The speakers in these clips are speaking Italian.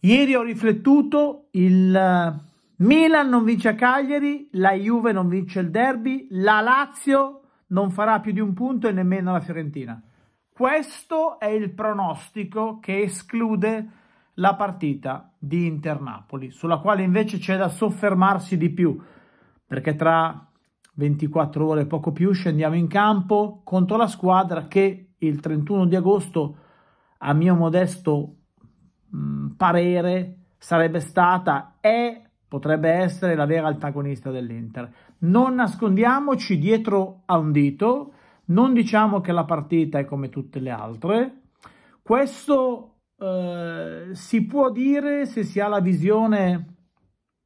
Ieri ho riflettuto, il eh, Milan non vince a Cagliari, la Juve non vince il derby, la Lazio non farà più di un punto e nemmeno la Fiorentina. Questo è il pronostico che esclude la partita di Inter-Napoli, sulla quale invece c'è da soffermarsi di più, perché tra 24 ore e poco più scendiamo in campo contro la squadra che il 31 di agosto, a mio modesto Mm, parere sarebbe stata e potrebbe essere la vera antagonista dell'Inter. Non nascondiamoci dietro a un dito, non diciamo che la partita è come tutte le altre. Questo eh, si può dire se si ha la visione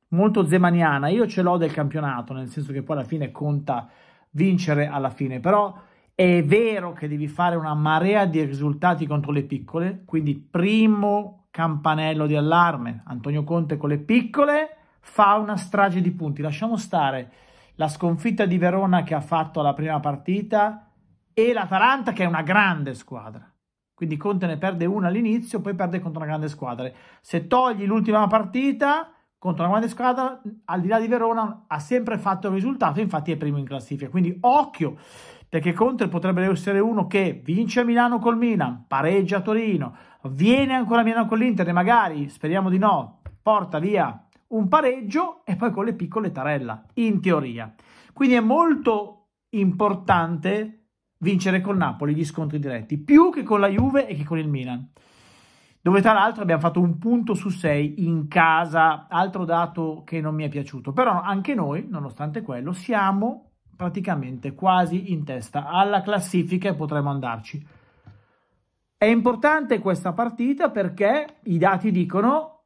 molto zemaniana. Io ce l'ho del campionato, nel senso che poi alla fine conta vincere alla fine, però è vero che devi fare una marea di risultati contro le piccole, quindi primo campanello di allarme, Antonio Conte con le piccole fa una strage di punti, lasciamo stare la sconfitta di Verona che ha fatto alla prima partita e l'Atalanta che è una grande squadra. Quindi Conte ne perde una all'inizio, poi perde contro una grande squadra. Se togli l'ultima partita, contro una grande squadra, al di là di Verona, ha sempre fatto il risultato, infatti è primo in classifica. Quindi occhio, perché Conte potrebbe essere uno che vince a Milano col Milan, pareggia a Torino, viene ancora a Milano con l'Inter e magari, speriamo di no, porta via un pareggio e poi con le piccole tarella, in teoria. Quindi è molto importante vincere con Napoli gli scontri diretti, più che con la Juve e che con il Milan dove tra l'altro abbiamo fatto un punto su 6 in casa, altro dato che non mi è piaciuto, però anche noi, nonostante quello, siamo praticamente quasi in testa alla classifica e potremo andarci. È importante questa partita perché i dati dicono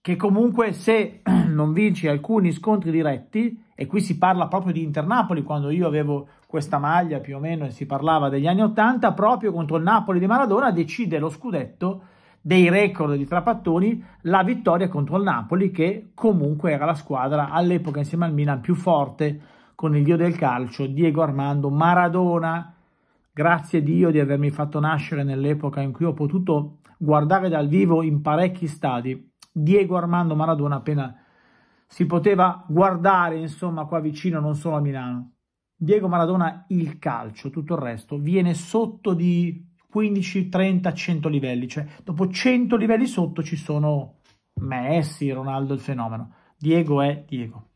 che comunque se non vinci alcuni scontri diretti, e qui si parla proprio di Inter Napoli quando io avevo questa maglia più o meno e si parlava degli anni 80 proprio contro il Napoli di Maradona decide lo scudetto dei record di Trapattoni, la vittoria contro il Napoli che comunque era la squadra all'epoca insieme al Milan più forte con il dio del calcio Diego Armando Maradona. Grazie Dio di avermi fatto nascere nell'epoca in cui ho potuto guardare dal vivo in parecchi stadi Diego Armando Maradona appena si poteva guardare, insomma, qua vicino, non solo a Milano. Diego Maradona il calcio, tutto il resto, viene sotto di 15, 30, 100 livelli, cioè dopo 100 livelli sotto ci sono Messi, Ronaldo il fenomeno. Diego è Diego.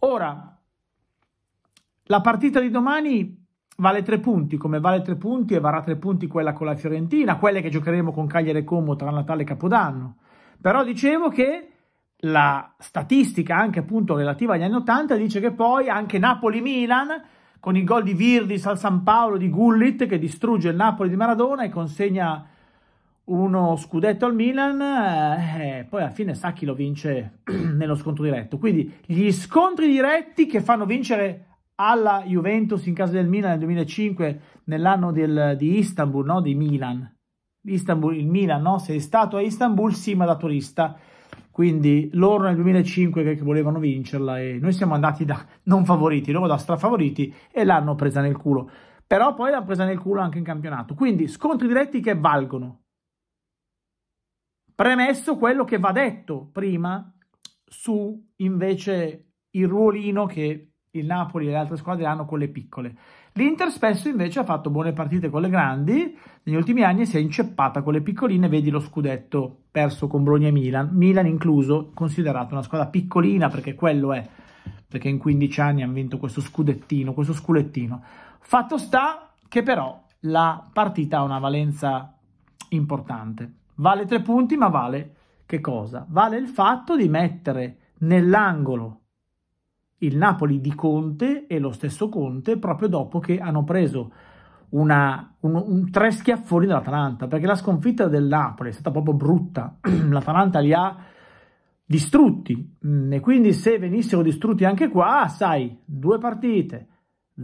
Ora, la partita di domani vale tre punti, come vale tre punti e varrà tre punti quella con la Fiorentina, quelle che giocheremo con Cagliari e Como tra Natale e Capodanno. Però dicevo che la statistica anche appunto relativa agli anni 80 dice che poi anche Napoli-Milan con il gol di Virdis al San Paolo di Gullit che distrugge il Napoli di Maradona e consegna uno scudetto al Milan eh, eh poi alla fine sa chi lo vince nello scontro diretto quindi gli scontri diretti che fanno vincere alla Juventus in casa del Milan nel 2005 nell'anno di Istanbul no? di Milan Istanbul, il Milan no? sei stato a Istanbul sì ma da turista quindi loro nel 2005 che volevano vincerla e noi siamo andati da non favoriti, loro da strafavoriti e l'hanno presa nel culo. Però poi l'hanno presa nel culo anche in campionato. Quindi scontri diretti che valgono. Premesso quello che va detto prima su invece il ruolino che il Napoli e le altre squadre hanno con le piccole. L'Inter spesso invece ha fatto buone partite con le grandi, negli ultimi anni si è inceppata con le piccoline, vedi lo scudetto perso con Bologna e Milan, Milan incluso, considerato una squadra piccolina perché quello è, perché in 15 anni hanno vinto questo scudettino, questo sculettino. Fatto sta che però la partita ha una valenza importante. Vale tre punti, ma vale che cosa? Vale il fatto di mettere nell'angolo il Napoli di Conte e lo stesso Conte proprio dopo che hanno preso una, un, un, tre schiaffoni dall'Atalanta, perché la sconfitta del Napoli è stata proprio brutta, l'Atalanta li ha distrutti mm, e quindi se venissero distrutti anche qua, sai, due partite,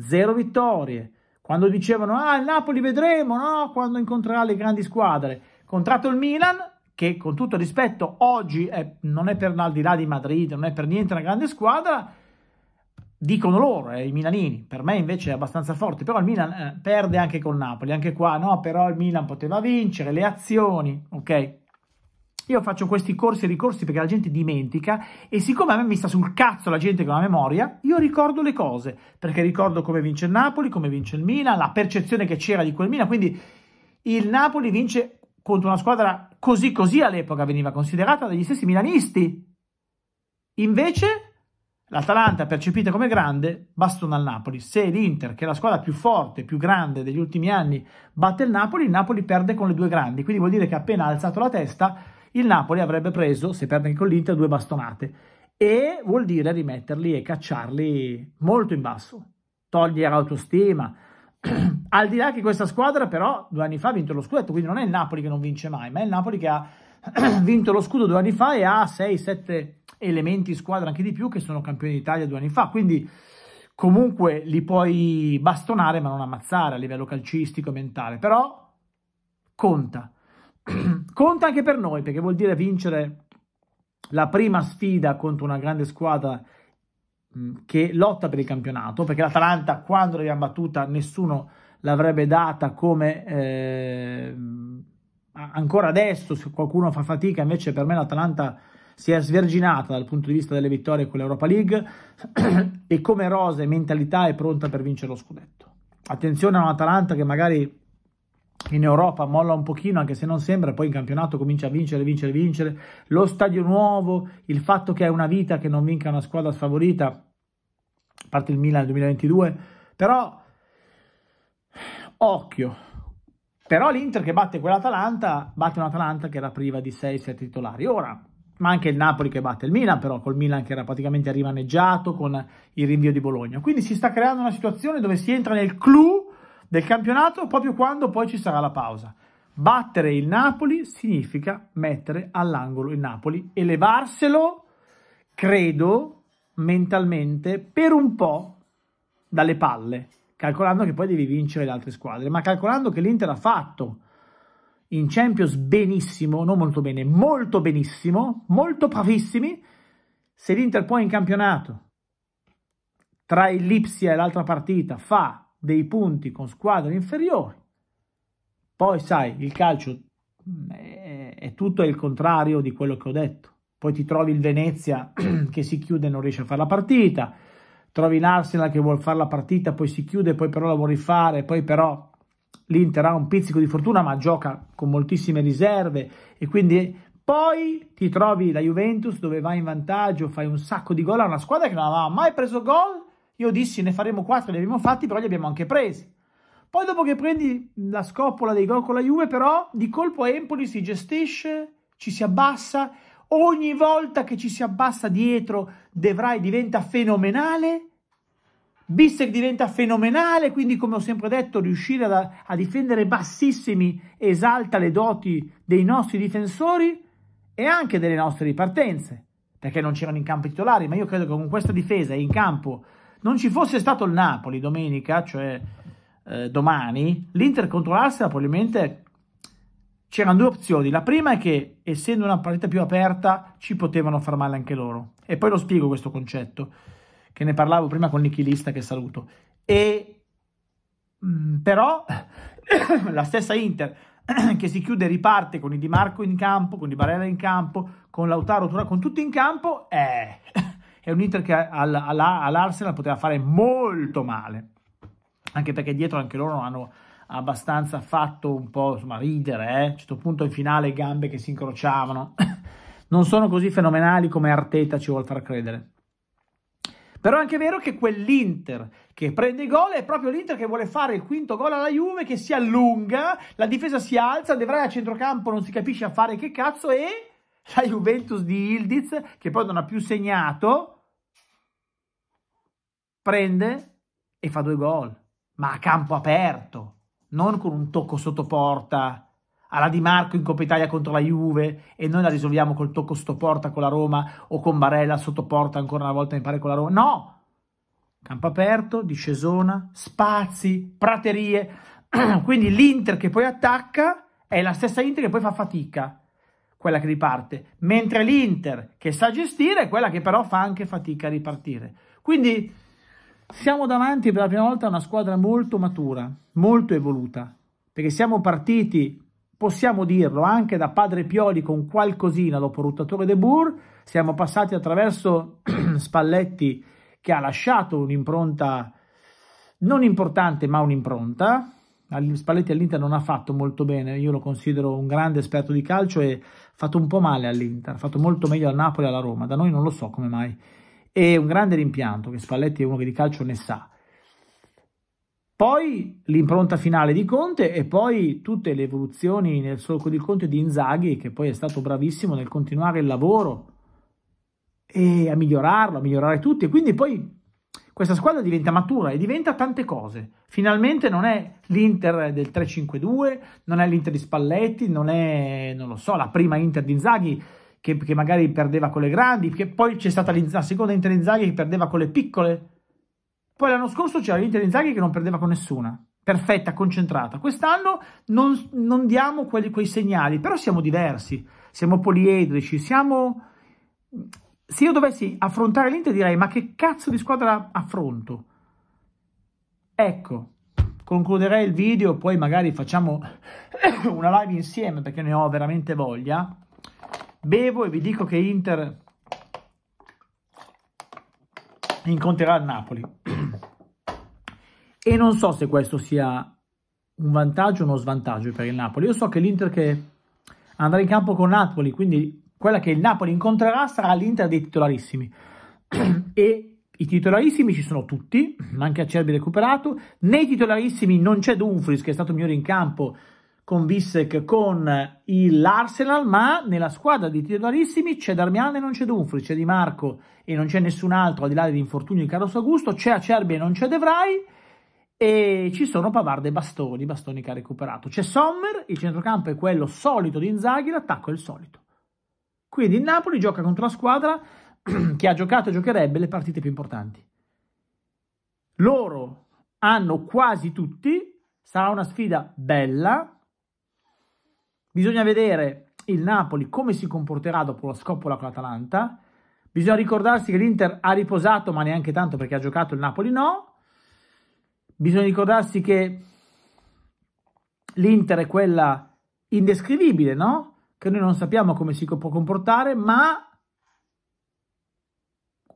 zero vittorie, quando dicevano ah il Napoli vedremo, no, quando incontrerà le grandi squadre, contratto il Milan che con tutto rispetto oggi è, non è per al di là di Madrid, non è per niente una grande squadra, dicono loro, eh, i milanini, per me invece è abbastanza forte, però il Milan eh, perde anche con Napoli, anche qua no, però il Milan poteva vincere, le azioni, ok? Io faccio questi corsi e ricorsi perché la gente dimentica e siccome a me mi sta sul cazzo la gente con la memoria, io ricordo le cose, perché ricordo come vince il Napoli, come vince il Milan, la percezione che c'era di quel Milan, quindi il Napoli vince contro una squadra così così all'epoca veniva considerata dagli stessi milanisti. Invece L'Atalanta percepita come grande, bastona il Napoli. Se l'Inter, che è la squadra più forte, più grande degli ultimi anni, batte il Napoli, il Napoli perde con le due grandi. Quindi vuol dire che appena ha alzato la testa, il Napoli avrebbe preso, se perde anche con l'Inter, due bastonate. E vuol dire rimetterli e cacciarli molto in basso. Togliere autostima. Al di là che questa squadra però due anni fa ha vinto lo scudetto, quindi non è il Napoli che non vince mai, ma è il Napoli che ha vinto lo scudo due anni fa e ha 6-7 elementi squadra anche di più che sono campioni d'Italia due anni fa, quindi comunque li puoi bastonare ma non ammazzare a livello calcistico e mentale, però conta. conta anche per noi perché vuol dire vincere la prima sfida contro una grande squadra mm, che lotta per il campionato, perché l'Atalanta quando l'abbiamo battuta nessuno l'avrebbe data come eh, ancora adesso, se qualcuno fa fatica, invece per me l'Atalanta si è sverginata dal punto di vista delle vittorie con l'Europa League e come rosa e mentalità è pronta per vincere lo scudetto. Attenzione a un'Atalanta che magari in Europa molla un pochino, anche se non sembra, poi in campionato comincia a vincere, vincere, vincere. Lo stadio nuovo, il fatto che è una vita che non vinca una squadra sfavorita, a parte il Milan 2022, però occhio. Però l'Inter che batte quell'Atalanta, batte un'Atalanta che era priva di 6-7 titolari. Ora, ma anche il Napoli che batte il Milan, però col Milan che era praticamente rimaneggiato con il rinvio di Bologna. Quindi si sta creando una situazione dove si entra nel clou del campionato proprio quando poi ci sarà la pausa. Battere il Napoli significa mettere all'angolo il Napoli, e levarselo, credo, mentalmente, per un po' dalle palle, calcolando che poi devi vincere le altre squadre, ma calcolando che l'Inter ha fatto in Champions benissimo, non molto bene, molto benissimo, molto bravissimi, se l'Inter poi in campionato tra il Lipsia e l'altra partita fa dei punti con squadre inferiori, poi sai, il calcio mm, è, tutto il contrario di quello che ho detto. Poi ti trovi il Venezia che si chiude e non riesce a fare la partita, trovi l'Arsenal che vuole fare la partita, poi si chiude, poi però la vuoi rifare, poi però l'Inter ha un pizzico di fortuna ma gioca con moltissime riserve e quindi poi ti trovi la Juventus dove vai in vantaggio, fai un sacco di gol a una squadra che non aveva mai preso gol, io dissi ne faremo 4, li abbiamo fatti però li abbiamo anche presi. Poi dopo che prendi la scoppola dei gol con la Juve però di colpo a Empoli si gestisce, ci si abbassa, ogni volta che ci si abbassa dietro Devrai diventa fenomenale Bissek diventa fenomenale, quindi come ho sempre detto riuscire a, a difendere bassissimi esalta le doti dei nostri difensori e anche delle nostre ripartenze, perché non c'erano in campo i titolari, ma io credo che con questa difesa in campo non ci fosse stato il Napoli domenica, cioè eh, domani, l'Inter contro l'Arsenal probabilmente c'erano due opzioni. La prima è che, essendo una partita più aperta, ci potevano far male anche loro. E poi lo spiego questo concetto che ne parlavo prima con Nichilista che saluto. E mm, però la stessa Inter che si chiude e riparte con i Di Marco in campo, con Di Barella in campo, con Lautaro Tura, con tutti in campo, è, è un Inter che all, all'Arsenal poteva fare molto male. Anche perché dietro anche loro hanno abbastanza fatto un po' insomma, ridere, eh? a un certo punto in finale gambe che si incrociavano. Non sono così fenomenali come Arteta ci vuole far credere. Però è anche vero che quell'Inter che prende i gol è proprio l'Inter che vuole fare il quinto gol alla Juve, che si allunga, la difesa si alza, De Vrij a centrocampo non si capisce a fare che cazzo e la Juventus di Ildiz, che poi non ha più segnato, prende e fa due gol, ma a campo aperto, non con un tocco sotto porta alla Di Marco in Coppa Italia contro la Juve e noi la risolviamo col tocco sotto porta con la Roma o con Barella sotto porta ancora una volta mi pare con la Roma. No! Campo aperto, discesona, spazi, praterie. Quindi l'Inter che poi attacca è la stessa Inter che poi fa fatica, quella che riparte. Mentre l'Inter che sa gestire è quella che però fa anche fatica a ripartire. Quindi siamo davanti per la prima volta a una squadra molto matura, molto evoluta, perché siamo partiti possiamo dirlo anche da Padre Pioli con qualcosina dopo Ruttatore De Boer, siamo passati attraverso Spalletti che ha lasciato un'impronta non importante ma un'impronta, Spalletti all'Inter non ha fatto molto bene, io lo considero un grande esperto di calcio e ha fatto un po' male all'Inter, ha fatto molto meglio al Napoli e alla Roma, da noi non lo so come mai, è un grande rimpianto che Spalletti è uno che di calcio ne sa, poi l'impronta finale di Conte e poi tutte le evoluzioni nel solco di Conte di Inzaghi, che poi è stato bravissimo nel continuare il lavoro e a migliorarlo, a migliorare tutti. E quindi poi questa squadra diventa matura e diventa tante cose. Finalmente non è l'Inter del 3-5-2, non è l'Inter di Spalletti, non è, non lo so, la prima Inter di Inzaghi che, che magari perdeva con le grandi, che poi c'è stata la seconda Inter di Inzaghi che perdeva con le piccole poi l'anno scorso c'era l'Inter Inzaghi che non perdeva con nessuna, perfetta, concentrata. Quest'anno non, non diamo quelli, quei segnali, però siamo diversi, siamo poliedrici, siamo... Se io dovessi affrontare l'Inter direi ma che cazzo di squadra affronto? Ecco, concluderei il video, poi magari facciamo una live insieme perché ne ho veramente voglia. Bevo e vi dico che Inter incontrerà il Napoli. E non so se questo sia un vantaggio o uno svantaggio per il Napoli. Io so che l'Inter che andrà in campo con Napoli, quindi quella che il Napoli incontrerà sarà l'Inter dei titolarissimi. e i titolarissimi ci sono tutti, anche Acerbi recuperato. Nei titolarissimi non c'è Dumfries, che è stato migliore in campo con Bissek, con l'Arsenal, ma nella squadra dei titolarissimi c'è Darmian e non c'è Dumfries, c'è Di Marco e non c'è nessun altro, al di là degli infortuni di Carlos Augusto, c'è Acerbi e non c'è De Vrij e ci sono Pavard e Bastoni, Bastoni che ha recuperato. C'è Sommer, il centrocampo è quello solito di Inzaghi, l'attacco è il solito. Quindi il Napoli gioca contro la squadra che ha giocato e giocherebbe le partite più importanti. Loro hanno quasi tutti, sarà una sfida bella. Bisogna vedere il Napoli come si comporterà dopo la scoppola con l'Atalanta. Bisogna ricordarsi che l'Inter ha riposato, ma neanche tanto perché ha giocato il Napoli no. Bisogna ricordarsi che l'Inter è quella indescrivibile, no? Che noi non sappiamo come si può comportare, ma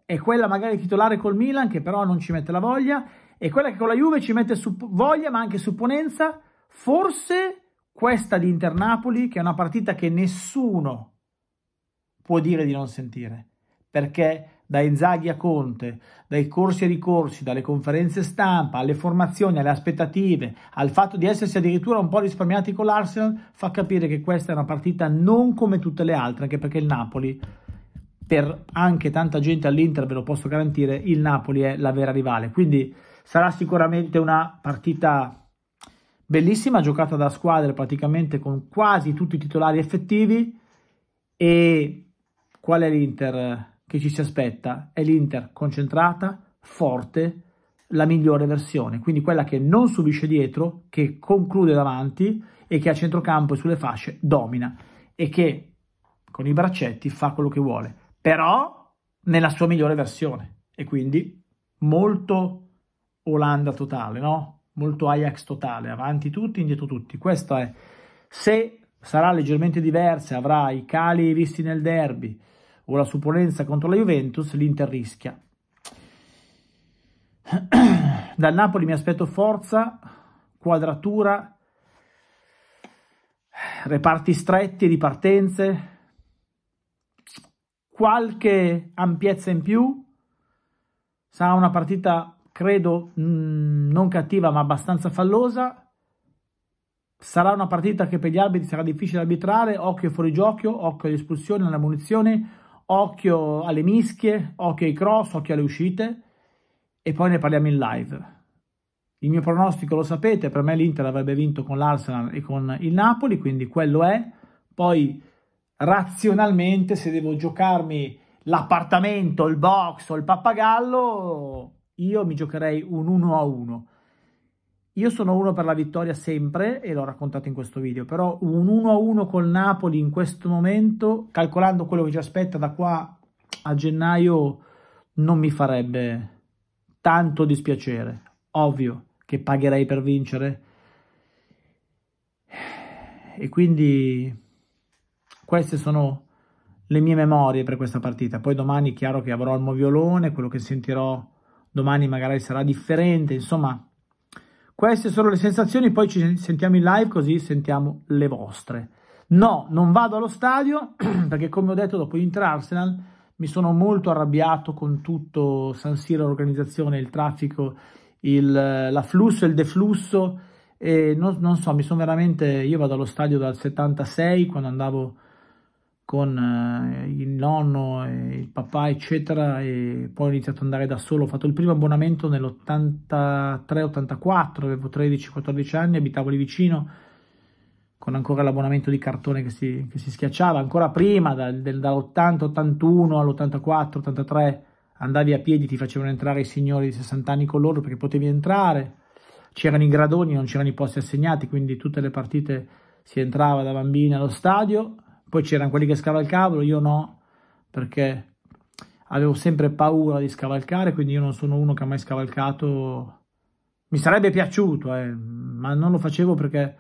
è quella magari titolare col Milan che però non ci mette la voglia, è quella che con la Juve ci mette voglia ma anche supponenza, forse questa di Inter-Napoli che è una partita che nessuno può dire di non sentire, perché da Inzaghi a Conte, dai corsi e ricorsi, dalle conferenze stampa, alle formazioni, alle aspettative, al fatto di essersi addirittura un po' risparmiati con l'Arsenal, fa capire che questa è una partita non come tutte le altre, anche perché il Napoli, per anche tanta gente all'Inter, ve lo posso garantire, il Napoli è la vera rivale. Quindi sarà sicuramente una partita bellissima, giocata da squadre praticamente con quasi tutti i titolari effettivi e qual è l'Inter? che ci si aspetta è l'Inter concentrata, forte, la migliore versione, quindi quella che non subisce dietro, che conclude davanti e che a centrocampo e sulle fasce domina e che con i braccetti fa quello che vuole, però nella sua migliore versione e quindi molto Olanda totale, no? Molto Ajax totale, avanti tutti, indietro tutti. Questo è se sarà leggermente diversa, avrà i cali visti nel derby, o la supponenza contro la Juventus, l'Inter rischia. Dal Napoli mi aspetto forza, quadratura, reparti stretti, di partenze, qualche ampiezza in più. Sarà una partita, credo, mh, mm, non cattiva ma abbastanza fallosa. Sarà una partita che per gli arbitri sarà difficile arbitrare, occhio fuori gioco, occhio alle espulsioni, alla munizione, occhio alle mischie, occhio ai cross, occhio alle uscite e poi ne parliamo in live. Il mio pronostico lo sapete, per me l'Inter avrebbe vinto con l'Arsenal e con il Napoli, quindi quello è. Poi razionalmente se devo giocarmi l'appartamento, il box o il pappagallo, io mi giocherei un 1 a 1 io sono uno per la vittoria sempre, e l'ho raccontato in questo video, però un 1-1 col Napoli in questo momento, calcolando quello che ci aspetta da qua a gennaio, non mi farebbe tanto dispiacere. Ovvio che pagherei per vincere. E quindi queste sono le mie memorie per questa partita. Poi domani è chiaro che avrò il moviolone, quello che sentirò domani magari sarà differente, insomma queste sono le sensazioni, poi ci sentiamo in live così sentiamo le vostre. No, non vado allo stadio perché come ho detto dopo l'Inter Arsenal mi sono molto arrabbiato con tutto San Siro, l'organizzazione, il traffico, il, l'afflusso, il deflusso e non, non so, mi sono veramente... Io vado allo stadio dal 76 quando andavo con eh, il nonno, e il papà, eccetera, e poi ho iniziato ad andare da solo. Ho fatto il primo abbonamento nell'83-84, avevo 13-14 anni, abitavo lì vicino, con ancora l'abbonamento di cartone che si, che si schiacciava, ancora prima, dal, dall'80-81 all'84-83, andavi a piedi, ti facevano entrare i signori di 60 anni con loro perché potevi entrare, c'erano i gradoni, non c'erano i posti assegnati, quindi tutte le partite si entrava da bambini allo stadio, poi c'erano quelli che scavalcavano, io no, perché avevo sempre paura di scavalcare, quindi io non sono uno che ha mai scavalcato. Mi sarebbe piaciuto, eh, ma non lo facevo perché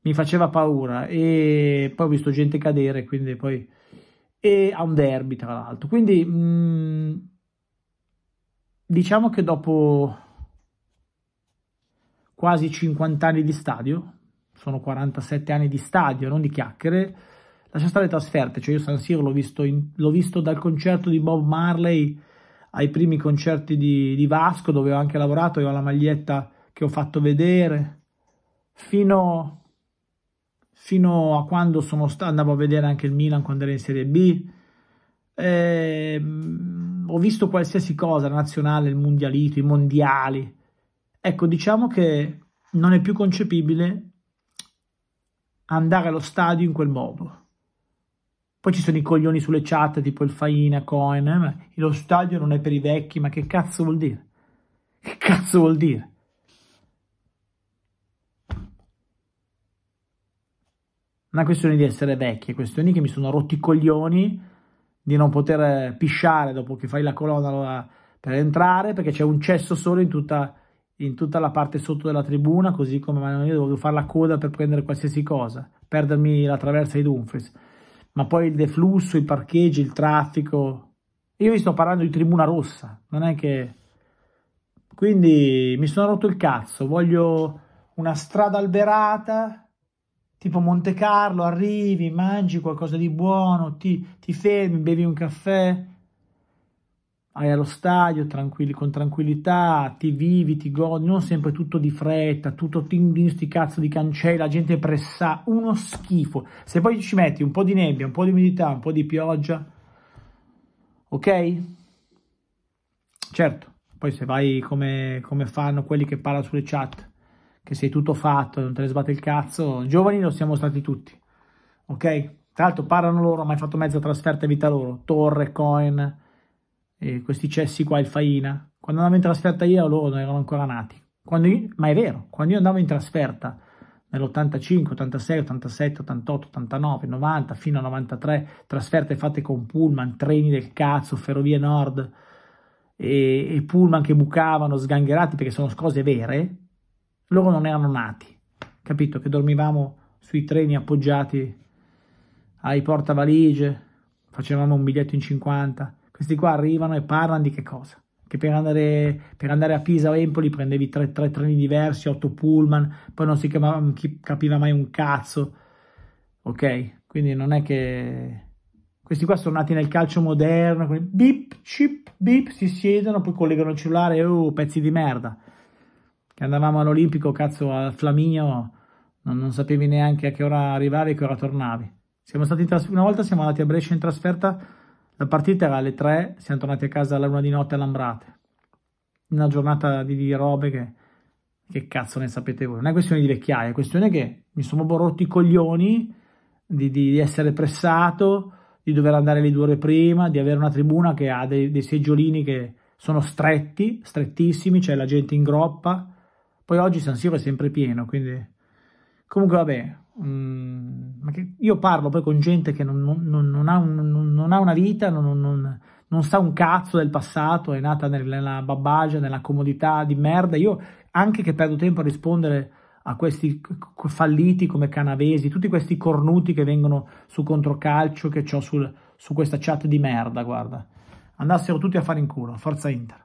mi faceva paura e poi ho visto gente cadere, quindi poi... E a un derby, tra l'altro. Quindi mh, mm, diciamo che dopo quasi 50 anni di stadio, sono 47 anni di stadio, non di chiacchiere, lascia stare le trasferte, cioè io San Siro l'ho visto, in, l'ho visto dal concerto di Bob Marley ai primi concerti di, di Vasco dove ho anche lavorato, io ho la maglietta che ho fatto vedere, fino, fino a quando sono stato, andavo a vedere anche il Milan quando era in Serie B, eh, ho visto qualsiasi cosa, la nazionale, il mondialito, i mondiali. Ecco, diciamo che non è più concepibile andare allo stadio in quel modo. Poi ci sono i coglioni sulle chat, tipo il Faina, Cohen, eh? lo stadio non è per i vecchi, ma che cazzo vuol dire? Che cazzo vuol dire? Non è questione di essere vecchi, è questione che mi sono rotti i coglioni di non poter eh, pisciare dopo che fai la colonna eh, per entrare, perché c'è un cesso solo in tutta, in tutta la parte sotto della tribuna, così come io devo fare la coda per prendere qualsiasi cosa, perdermi la traversa di Dumfries ma poi il deflusso, i parcheggi, il traffico. Io vi sto parlando di Tribuna Rossa, non è che... Quindi mi sono rotto il cazzo, voglio una strada alberata, tipo Monte Carlo, arrivi, mangi qualcosa di buono, ti, ti fermi, bevi un caffè, vai allo stadio tranquilli, con tranquillità, ti vivi, ti godi, non sempre tutto di fretta, tutto di sti cazzo di cancella, gente pressa, uno schifo. Se poi ci metti un po' di nebbia, un po' di umidità, un po' di pioggia, ok? Certo, poi se vai come, come fanno quelli che parlano sulle chat, che sei tutto fatto, non te ne sbatte il cazzo, giovani lo siamo stati tutti, ok? Tra l'altro parlano loro, ma hai fatto mezza trasferta in vita loro, Torre, Coin eh, questi cessi qua, il Faina. Quando andavo in trasferta io loro non erano ancora nati. Io, ma è vero, quando io andavo in trasferta nell'85, 86, 87, 88, 89, 90 fino al 93, trasferte fatte con pullman, treni del cazzo, ferrovie nord e, e pullman che bucavano, sgangherati perché sono cose vere, loro non erano nati, capito? Che dormivamo sui treni appoggiati ai portavalige, facevamo un biglietto in 50, questi qua arrivano e parlano di che cosa? Che per andare, per andare a Pisa o Empoli prendevi tre, tre, treni diversi, otto pullman, poi non si chiamava, capiva mai un cazzo. Ok? Quindi non è che... Questi qua sono nati nel calcio moderno, con il bip, chip, bip, si siedono, poi collegano il cellulare, oh, pezzi di merda. Che andavamo all'Olimpico, cazzo, al Flaminio, non, non, sapevi neanche a che ora arrivavi e che ora tornavi. Siamo stati una volta siamo andati a Brescia in trasferta la partita era alle 3, siamo tornati a casa alla 1 di notte all'Ambrate. Una giornata di, di robe che, che cazzo ne sapete voi. Non è questione di vecchiaia, è questione che mi sono rotto i coglioni di, di, di, essere pressato, di dover andare le due ore prima, di avere una tribuna che ha dei, dei seggiolini che sono stretti, strettissimi, c'è cioè la gente in groppa. Poi oggi San Siro è sempre pieno, quindi... Comunque va bene. Mm, io parlo poi con gente che non, non, non, ha, un, non ha, una vita, non, sa un cazzo del passato, è nata nella babbagia, nella comodità di merda. Io anche che perdo tempo a rispondere a questi falliti come canavesi, tutti questi cornuti che vengono su controcalcio che ho sul, su questa chat di merda, guarda. Andassero tutti a fare in culo, forza Inter.